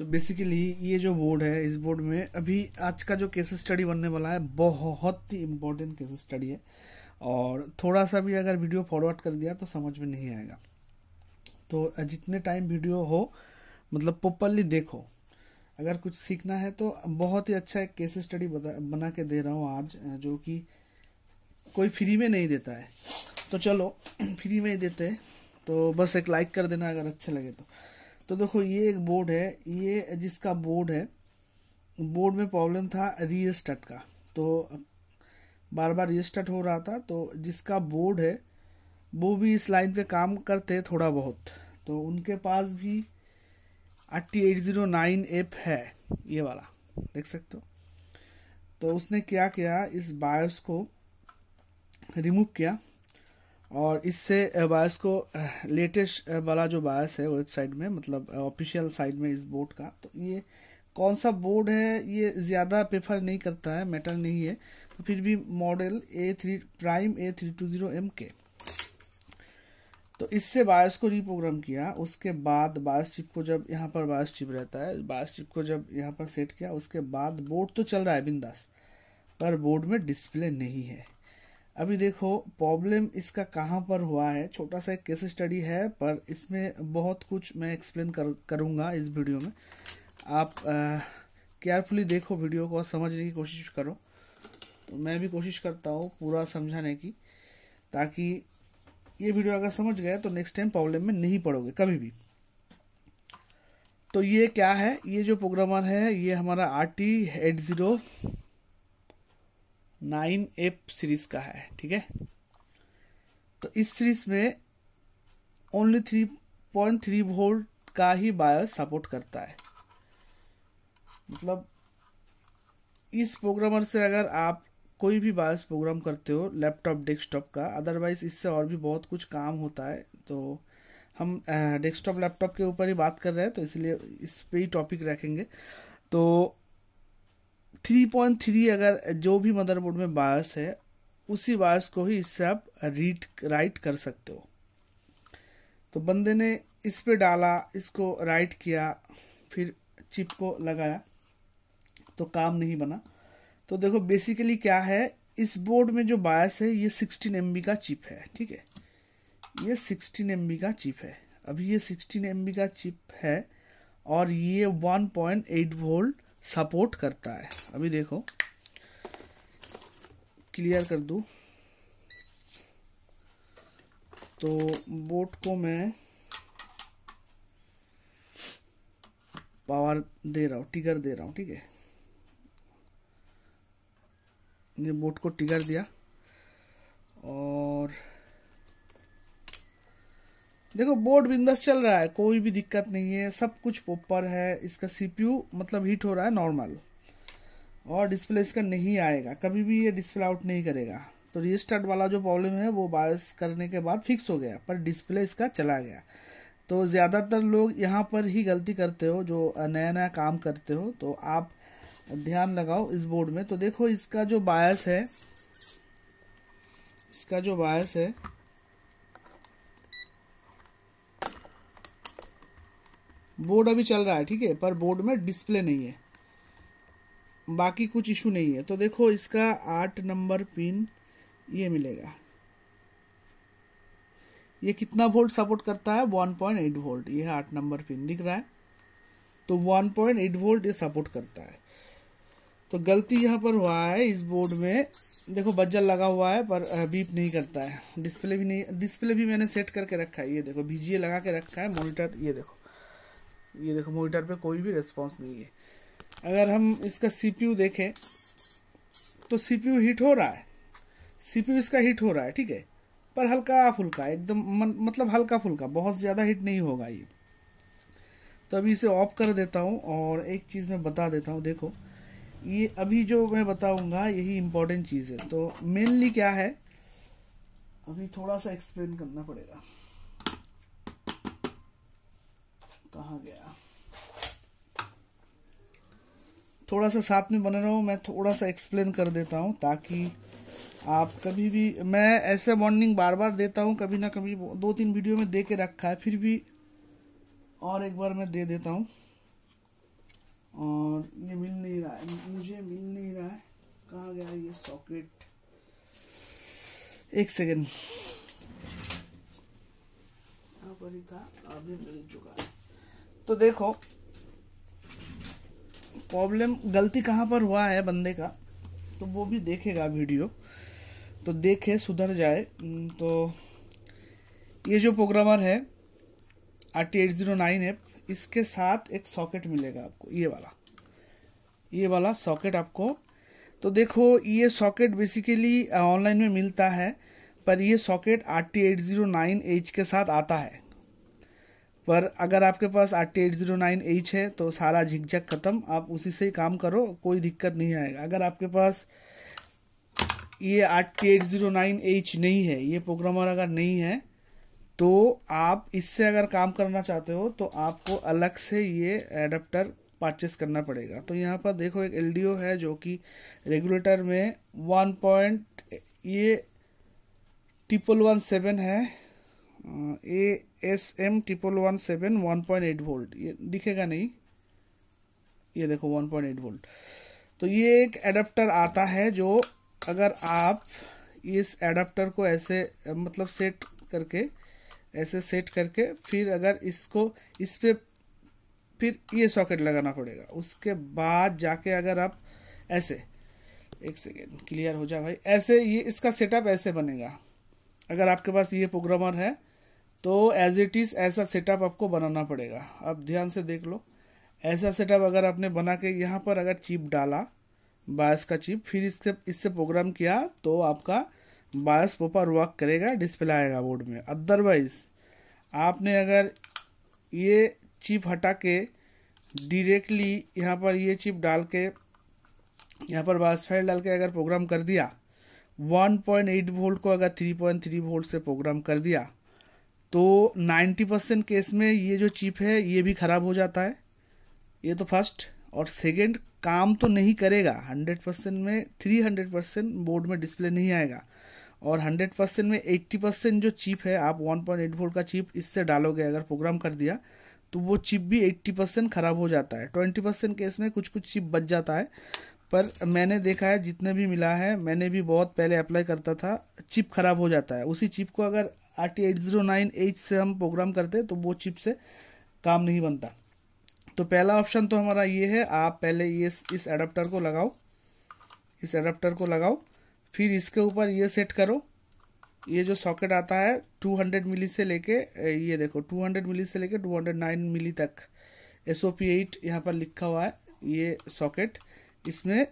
तो बेसिकली ये जो बोर्ड है इस बोर्ड में अभी आज का जो केस स्टडी बनने वाला है बहुत ही इम्पोर्टेंट केस स्टडी है और थोड़ा सा भी अगर वीडियो फॉरवर्ड कर दिया तो समझ में नहीं आएगा तो जितने टाइम वीडियो हो मतलब प्रॉपरली देखो अगर कुछ सीखना है तो बहुत ही अच्छा एक केस स्टडी बना के दे रहा हूँ आज जो कि कोई फ्री में नहीं देता है तो चलो फ्री में ही देते हैं तो बस एक लाइक कर देना अगर अच्छा लगे तो तो देखो ये एक बोर्ड है ये जिसका बोर्ड है बोर्ड में प्रॉब्लम था रीस्टार्ट का तो बार बार रीस्टार्ट हो रहा था तो जिसका बोर्ड है वो भी इस लाइन पे काम करते थोड़ा बहुत तो उनके पास भी आटी एट ज़ीरो नाइन एप है ये वाला देख सकते हो तो उसने क्या किया इस बायोस को रिमूव किया और इससे बायस को लेटेस्ट वाला जो बायस है वेबसाइट में मतलब ऑफिशियल साइट में इस बोर्ड का तो ये कौन सा बोर्ड है ये ज़्यादा प्रेफर नहीं करता है मैटर नहीं है तो फिर भी model A three prime A three two zero M के तो इससे बायस को रिप्रोग्राम किया उसके बाद बायस चिप को जब यहाँ पर बायस चिप रहता है बायस चिप को जब यहाँ पर सेट किया उसके बाद बोर्ड तो चल रहा है बिंदास पर बोर्ड में डिस्प्ले नहीं है अभी देखो प्रॉब्लम इसका कहाँ पर हुआ है छोटा सा एक केस स्टडी है पर इसमें बहुत कुछ मैं एक्सप्लेन कर करूँगा इस वीडियो में आप केयरफुली देखो वीडियो को और समझने की कोशिश करो तो मैं भी कोशिश करता हूँ पूरा समझाने की ताकि ये वीडियो अगर समझ गए तो नेक्स्ट टाइम प्रॉब्लम में नहीं पड़ोगे कभी भी तो ये क्या है ये जो प्रोग्रामर है ये हमारा R T eight zero nine F series का है ठीक है तो इस सीरीज में only three point three volt का ही बायस सपोर्ट करता है मतलब इस प्रोग्रामर से अगर आप कोई भी बायस प्रोग्राम करते हो लैपटॉप डेस्कटॉप का अदरवाइज इससे और भी बहुत कुछ काम होता है तो हम डेस्कटॉप लैपटॉप के ऊपर ही बात कर रहे हैं तो इसलिए इस पर ही टॉपिक रखेंगे तो थ्री पॉइंट थ्री अगर जो भी मदरबोर्ड में बायस है उसी बायस को ही इससे आप रीड राइट कर सकते हो तो बंदे ने इस पे डाला इसको राइट किया फिर चिप को लगाया तो काम नहीं बना तो देखो बेसिकली क्या है इस बोर्ड में जो बायस है ये सिक्सटीन एम का चिप है ठीक है ये सिक्सटीन एम का चिप है अभी ये सिक्सटीन एम का चिप है और ये one point eight volt support करता है अभी देखो क्लियर कर दू तो बोट को मैं पावर दे रहा हूँ टिगर दे रहा हूँ ठीक है ये बोट को टिगर दिया देखो बोर्ड बिंदस चल रहा है कोई भी दिक्कत नहीं है सब कुछ प्रॉपर है इसका सीपीयू मतलब हीट हो रहा है नॉर्मल और डिस्प्ले इसका नहीं आएगा कभी भी ये डिस्प्ले आउट नहीं करेगा तो रिस्टार्ट वाला जो प्रॉब्लम है वो बायस करने के बाद फिक्स हो गया पर डिस्प्ले इसका चला गया तो ज़्यादातर लोग यहाँ पर ही गलती करते हो जो नया नया काम करते हो तो आप ध्यान लगाओ इस बोर्ड में तो देखो इसका जो बायस है इसका जो बायस है बोर्ड अभी चल रहा है ठीक है पर बोर्ड में डिस्प्ले नहीं है बाकी कुछ इशू नहीं है तो देखो इसका आठ नंबर पिन ये मिलेगा ये कितना वोल्ट सपोर्ट करता है 1.8 वोल्ट ये है आठ नंबर पिन दिख रहा है तो 1.8 वोल्ट ये सपोर्ट करता है तो गलती यहाँ पर हुआ है इस बोर्ड में देखो बजर लगा हुआ है पर बीप नहीं करता है डिस्प्ले भी नहीं डिस्प्ले भी मैंने सेट करके रखा है ये देखो बीजीए लगा के रखा है मोनिटर ये देखो ये देखो मोनिटर पे कोई भी रिस्पॉन्स नहीं है अगर हम इसका सीपीयू देखें तो सीपीयू हीट हो रहा है सीपीयू इसका हीट हो रहा है ठीक है पर हल्का फुल्का एकदम मतलब हल्का फुल्का बहुत ज़्यादा हीट नहीं होगा ये तो अभी इसे ऑफ कर देता हूँ और एक चीज़ मैं बता देता हूँ देखो ये अभी जो मैं बताऊँगा यही इम्पोर्टेंट चीज़ है तो मेनली क्या है अभी थोड़ा सा एक्सप्लेन करना पड़ेगा कहा गया थोड़ा सा साथ में बने रहो मैं थोड़ा सा एक्सप्लेन कर देता हूँ ताकि आप कभी भी मैं ऐसे वार्निंग बार बार देता हूँ कभी ना कभी दो तीन वीडियो में दे के रखा है फिर भी और एक बार मैं दे देता हूँ और ये मिल नहीं रहा है मुझे मिल नहीं रहा है कहाँ गया ये सॉकेट एक सेकेंड पर ही था अभी मिल चुका है तो देखो प्रॉब्लम गलती कहाँ पर हुआ है बंदे का तो वो भी देखेगा वीडियो तो देखे सुधर जाए हम्म, तो ये जो प्रोग्रामर है R T eight zero nine F इसके साथ एक सॉकेट मिलेगा आपको ये वाला ये वाला सॉकेट आपको तो देखो ये सॉकेट बेसिकली ऑनलाइन में मिलता है पर ये socket R T eight zero nine H के साथ आता है पर अगर आपके पास R T eight zero nine H है तो सारा झिकझक ख़त्म आप उसी से ही काम करो कोई दिक्कत नहीं आएगा अगर आपके पास ये R T eight zero nine H नहीं है ये प्रोग्रामर अगर नहीं है तो आप इससे अगर काम करना चाहते हो तो आपको अलग से ये एडाप्टर परचेस करना पड़ेगा तो यहाँ पर देखो एक एल है जो कि रेगुलेटर में वन पॉइंट ये ट्रिपल वन सेवन है A S M triple one seven one point eight volt ये दिखेगा नहीं ये देखो वन पॉइंट एट वोल्ट तो ये एक एडाप्टर आता है जो अगर आप इस एडाप्टर को ऐसे मतलब सेट करके ऐसे सेट करके फिर अगर इसको इस पर फिर ये सॉकेट लगाना पड़ेगा उसके बाद जाके अगर आप ऐसे एक सेकेंड क्लियर हो जाए भाई ऐसे ये इसका सेटअप ऐसे बनेगा अगर आपके पास ये प्रोग्रामर है तो एज इट इज़ ऐसा सेटअप आपको बनाना पड़ेगा अब ध्यान से देख लो ऐसा सेटअप अगर आपने बना के यहाँ पर अगर चिप डाला बायस का चिप फिर इससे इससे प्रोग्राम किया तो आपका बायस प्रॉपर वर्क करेगा डिस्प्ले आएगा बोर्ड में अदरवाइज आपने अगर ये चिप हटा के डिरेक्टली यहाँ पर ये चिप डाल के यहाँ पर बायस फाइल डाल के अगर प्रोग्राम कर दिया 1.8 वोल्ट को अगर 3.3 वोल्ट से प्रोग्राम कर दिया तो 90 परसेंट केस में ये जो चिप है ये भी ख़राब हो जाता है ये तो फर्स्ट और सेकंड काम तो नहीं करेगा 100 परसेंट में 300 परसेंट बोर्ड में डिस्प्ले नहीं आएगा और 100 परसेंट में 80 परसेंट जो चिप है आप 1.8 वोल्ट का चिप इससे डालोगे अगर प्रोग्राम कर दिया तो वो चिप भी 80 परसेंट ख़राब हो जाता है 20 परसेंट केस में कुछ कुछ चिप बच जाता है पर मैंने देखा है जितने भी मिला है मैंने भी बहुत पहले अप्लाई करता था चिप ख़राब हो जाता है उसी चिप को अगर R T eight zero nine से हम प्रोग्राम करते हैं तो वो चिप से काम नहीं बनता तो पहला ऑप्शन तो हमारा ये है आप पहले ये इस एडाप्टर को लगाओ इस एडाप्टर को लगाओ फिर इसके ऊपर ये सेट करो ये जो सॉकेट आता है 200 मिली से लेके ये देखो 200 मिली से लेके 209 मिली तक एस ओ पी एट यहाँ पर लिखा हुआ है ये सॉकेट इसमें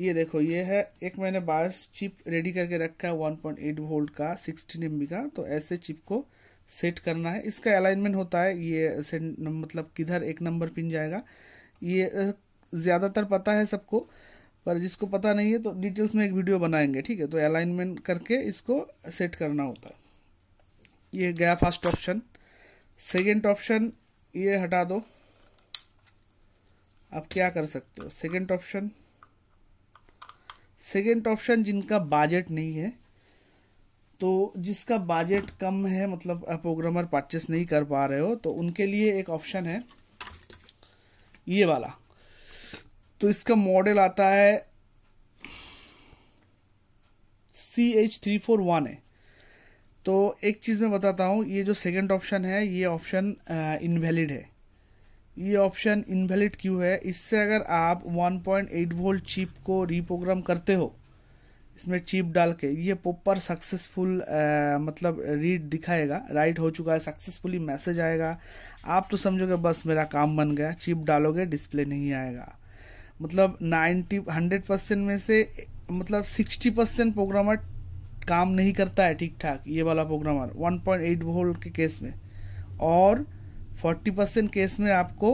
ये देखो ये है एक मैंने बायस चिप रेडी करके रखा है 1.8 वोल्ट का 16 एम का तो ऐसे चिप को सेट करना है इसका अलाइनमेंट होता है ये मतलब किधर एक नंबर पिन जाएगा ये ज़्यादातर पता है सबको पर जिसको पता नहीं है तो डिटेल्स में एक वीडियो बनाएंगे ठीक है तो अलाइनमेंट करके इसको सेट करना होता है ये गया फर्स्ट ऑप्शन सेकेंड ऑप्शन ये हटा दो आप क्या कर सकते हो सेकेंड ऑप्शन सेकेंड ऑप्शन जिनका बजट नहीं है तो जिसका बजट कम है मतलब प्रोग्रामर परचेस नहीं कर पा रहे हो तो उनके लिए एक ऑप्शन है ये वाला तो इसका मॉडल आता है C H three four one है तो एक चीज़ मैं बताता हूँ ये जो सेकंड ऑप्शन है ये ऑप्शन इनवैलिड है ये ऑप्शन इनवैलिड क्यों है इससे अगर आप 1.8 वोल्ट चिप को रीप्रोग्राम करते हो इसमें चिप डाल के ये प्रॉपर सक्सेसफुल मतलब रीड दिखाएगा राइट हो चुका है सक्सेसफुली मैसेज आएगा आप तो समझोगे बस मेरा काम बन गया चिप डालोगे डिस्प्ले नहीं आएगा मतलब नाइन्टी हंड्रेड परसेंट में से मतलब सिक्सटी परसेंट प्रोग्रामर काम नहीं करता है ठीक ठाक ये वाला प्रोग्रामर 1.8 वोल्ट के केस में और फोर्टी परसेंट केस में आपको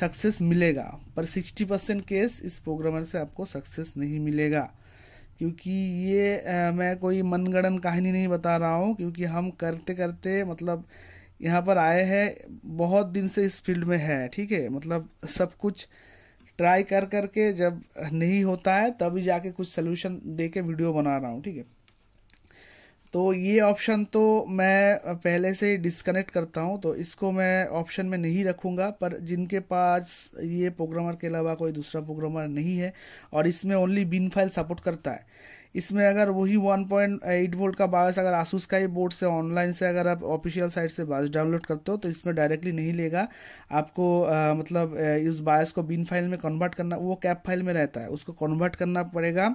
सक्सेस मिलेगा पर सिक्सटी परसेंट केस इस प्रोग्रामर से आपको सक्सेस नहीं मिलेगा क्योंकि ये आ, मैं कोई मनगणन कहानी नहीं बता रहा हूँ क्योंकि हम करते करते मतलब यहाँ पर आए हैं बहुत दिन से इस फील्ड में है ठीक है मतलब सब कुछ ट्राई कर करके जब नहीं होता है तभी जाके कुछ सोल्यूशन दे के वीडियो बना रहा हूँ ठीक है तो ये ऑप्शन तो मैं पहले से डिसकनेक्ट करता हूँ तो इसको मैं ऑप्शन में नहीं रखूँगा पर जिनके पास ये प्रोग्रामर के अलावा कोई दूसरा प्रोग्रामर नहीं है और इसमें ओनली बिन फाइल सपोर्ट करता है इसमें अगर वही 1.8 पॉइंट वोल्ट का बायस अगर आसूस का ही बोर्ड से ऑनलाइन से अगर आप ऑफिशियल साइट से बायस डाउनलोड करते हो तो इसमें डायरेक्टली नहीं लेगा आपको आ, मतलब इस बायस को बिन फाइल में कन्वर्ट करना वो कैप फाइल में रहता है उसको कन्वर्ट करना पड़ेगा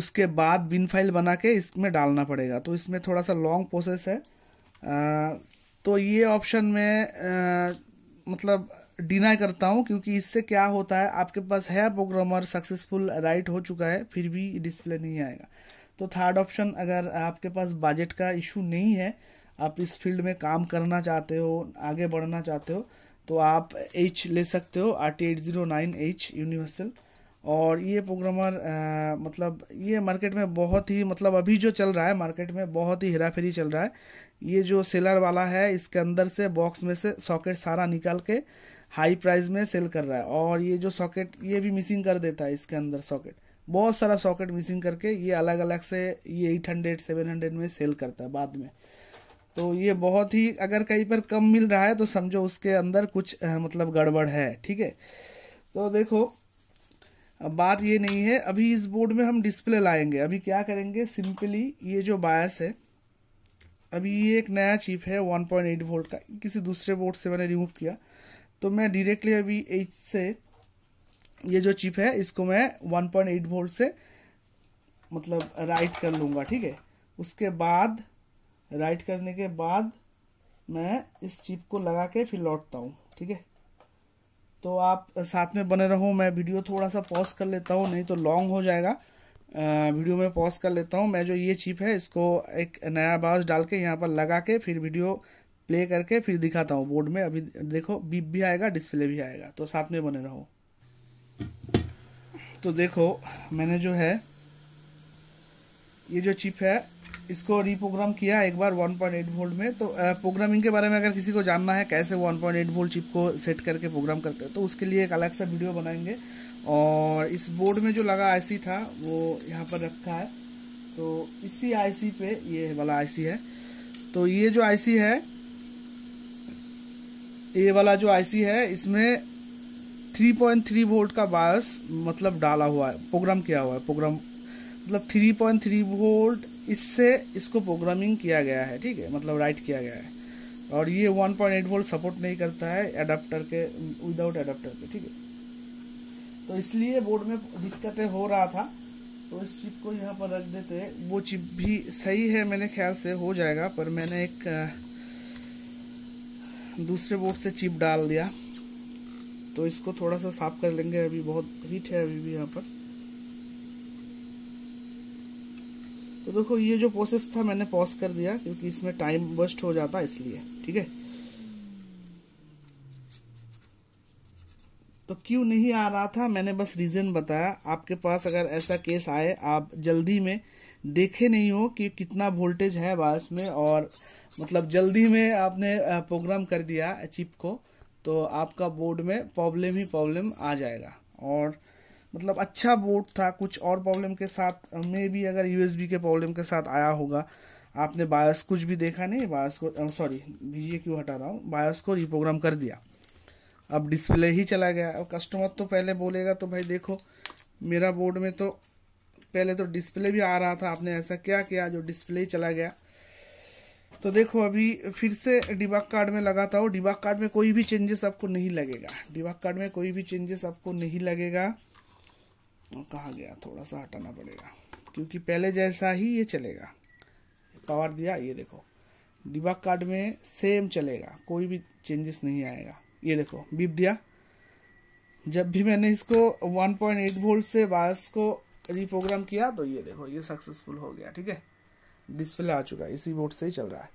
उसके बाद बिन फाइल बना के इसमें डालना पड़ेगा तो इसमें थोड़ा सा लॉन्ग प्रोसेस है आ, तो ये ऑप्शन में आ, मतलब डिनाई करता हूँ क्योंकि इससे क्या होता है आपके पास है प्रोग्रामर सक्सेसफुल राइट हो चुका है फिर भी डिस्प्ले नहीं आएगा तो थर्ड ऑप्शन अगर आपके पास बजट का इशू नहीं है आप इस फील्ड में काम करना चाहते हो आगे बढ़ना चाहते हो तो आप एच ले सकते हो R T eight zero nine H universal और ये प्रोग्रामर मतलब ये मार्केट में बहुत ही मतलब अभी जो चल रहा है मार्केट में बहुत ही हेरा फेरी चल रहा है ये जो सेलर वाला है इसके अंदर से बॉक्स में से सॉकेट सारा निकाल के हाई प्राइस में सेल कर रहा है और ये जो सॉकेट ये भी मिसिंग कर देता है इसके अंदर सॉकेट बहुत सारा सॉकेट मिसिंग करके ये अलग अलग से ये एट हंड्रेड सेवन हंड्रेड में सेल करता है बाद में तो ये बहुत ही अगर कहीं पर कम मिल रहा है तो समझो उसके अंदर कुछ मतलब गड़बड़ है ठीक है तो देखो अब बात ये नहीं है अभी इस बोर्ड में हम डिस्प्ले लाएंगे अभी क्या करेंगे सिंपली ये जो बायस है अभी ये एक नया चिप है 1.8 वोल्ट का किसी दूसरे बोर्ड से मैंने रिमूव किया तो मैं डायरेक्टली अभी एच से ये जो चिप है इसको मैं 1.8 वोल्ट से मतलब राइट कर लूँगा ठीक है उसके बाद राइट करने के बाद मैं इस चिप को लगा के फिर लौटता हूँ ठीक है तो आप साथ में बने रहो मैं वीडियो थोड़ा सा पॉज कर लेता हूँ नहीं तो लॉन्ग हो जाएगा वीडियो में पॉज कर लेता हूँ मैं जो ये चिप है इसको एक नया बाउस डाल के यहाँ पर लगा के फिर वीडियो प्ले करके फिर दिखाता हूँ बोर्ड में अभी देखो बीप भी आएगा डिस्प्ले भी आएगा तो साथ में बने रहो तो देखो मैंने जो है ये जो चिप है इसको रीप्रोग्राम किया एक बार 1.8 वोल्ट में तो प्रोग्रामिंग के बारे में अगर किसी को जानना है कैसे 1.8 वोल्ट चिप को सेट करके प्रोग्राम करते हैं तो उसके लिए एक अलग सा वीडियो बनाएंगे और इस बोर्ड में जो लगा आईसी था वो यहाँ पर रखा है तो इसी आईसी पे ये वाला आईसी है तो ये जो आईसी है ये वाला जो आई है इसमें थ्री पॉइंट वोल्ट का बायस मतलब डाला हुआ है प्रोग्राम किया हुआ है प्रोग्राम मतलब थ्री पॉइंट वोल्ट इससे इसको प्रोग्रामिंग किया गया है ठीक है मतलब राइट किया गया है और ये 1.8 पॉइंट वोल्ट सपोर्ट नहीं करता है एडाप्टर के विदाउट एडाप्टर के ठीक है तो इसलिए बोर्ड में दिक्कतें हो रहा था तो इस चिप को यहाँ पर रख देते वो चिप भी सही है मैंने ख्याल से हो जाएगा पर मैंने एक दूसरे बोर्ड से चिप डाल दिया तो इसको थोड़ा सा साफ कर लेंगे अभी बहुत हीट है अभी भी यहाँ पर तो देखो ये जो प्रोसेस था मैंने पॉज कर दिया क्योंकि इसमें टाइम वेस्ट हो जाता है इसलिए ठीक है तो क्यों नहीं आ रहा था मैंने बस रीज़न बताया आपके पास अगर ऐसा केस आए आप जल्दी में देखे नहीं हो कि कितना वोल्टेज है बास में और मतलब जल्दी में आपने प्रोग्राम कर दिया चिप को तो आपका बोर्ड में प्रॉब्लम ही प्रॉब्लम आ जाएगा और मतलब अच्छा बोर्ड था कुछ और प्रॉब्लम के साथ मे भी अगर यू के प्रॉब्लम के साथ आया होगा आपने बायस कुछ भी देखा नहीं बायस को सॉरी बीजे क्यों हटा रहा हूँ बायस को रिप्रोग्राम कर दिया अब डिस्प्ले ही चला गया अब कस्टमर तो पहले बोलेगा तो भाई देखो मेरा बोर्ड में तो पहले तो डिस्प्ले भी आ रहा था आपने ऐसा क्या किया जो डिस्प्ले ही चला गया तो देखो अभी फिर से डिबाग कार्ड में लगाता हूँ डिबाग कार्ड में कोई भी चेंजेस आपको नहीं लगेगा डिबाग कार्ड में कोई भी चेंजेस आपको नहीं लगेगा कहा गया थोड़ा सा हटाना पड़ेगा क्योंकि पहले जैसा ही ये चलेगा पावर दिया ये देखो डिबक कार्ड में सेम चलेगा कोई भी चेंजेस नहीं आएगा ये देखो बीप दिया जब भी मैंने इसको 1.8 वोल्ट से बास को रिप्रोग्राम किया तो ये देखो ये सक्सेसफुल हो गया ठीक है डिस्प्ले आ चुका है इसी बोर्ड से ही चल रहा है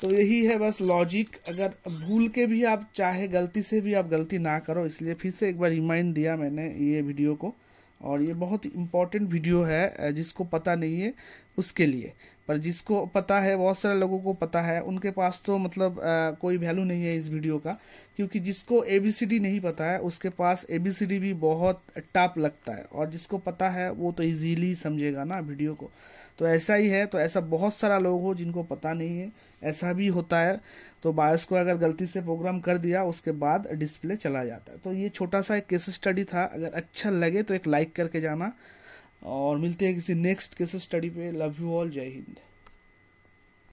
तो यही है बस लॉजिक अगर भूल के भी आप चाहे गलती से भी आप गलती ना करो इसलिए फिर से एक बार रिमाइंड दिया मैंने ये वीडियो को और ये बहुत इम्पॉर्टेंट वीडियो है जिसको पता नहीं है उसके लिए पर जिसको पता है बहुत सारे लोगों को पता है उनके पास तो मतलब आ, कोई वैल्यू नहीं है इस वीडियो का क्योंकि जिसको ए बी सी डी नहीं पता है उसके पास ए बी सी डी भी बहुत टाप लगता है और जिसको पता है वो तो इजीली समझेगा ना वीडियो को तो ऐसा ही है तो ऐसा बहुत सारा लोग हो जिनको पता नहीं है ऐसा भी होता है तो बायोस को अगर गलती से प्रोग्राम कर दिया उसके बाद डिस्प्ले चला जाता है तो ये छोटा सा एक केस स्टडी था अगर अच्छा लगे तो एक लाइक करके जाना और मिलते हैं किसी नेक्स्ट केस स्टडी पे लव यू ऑल जय हिंद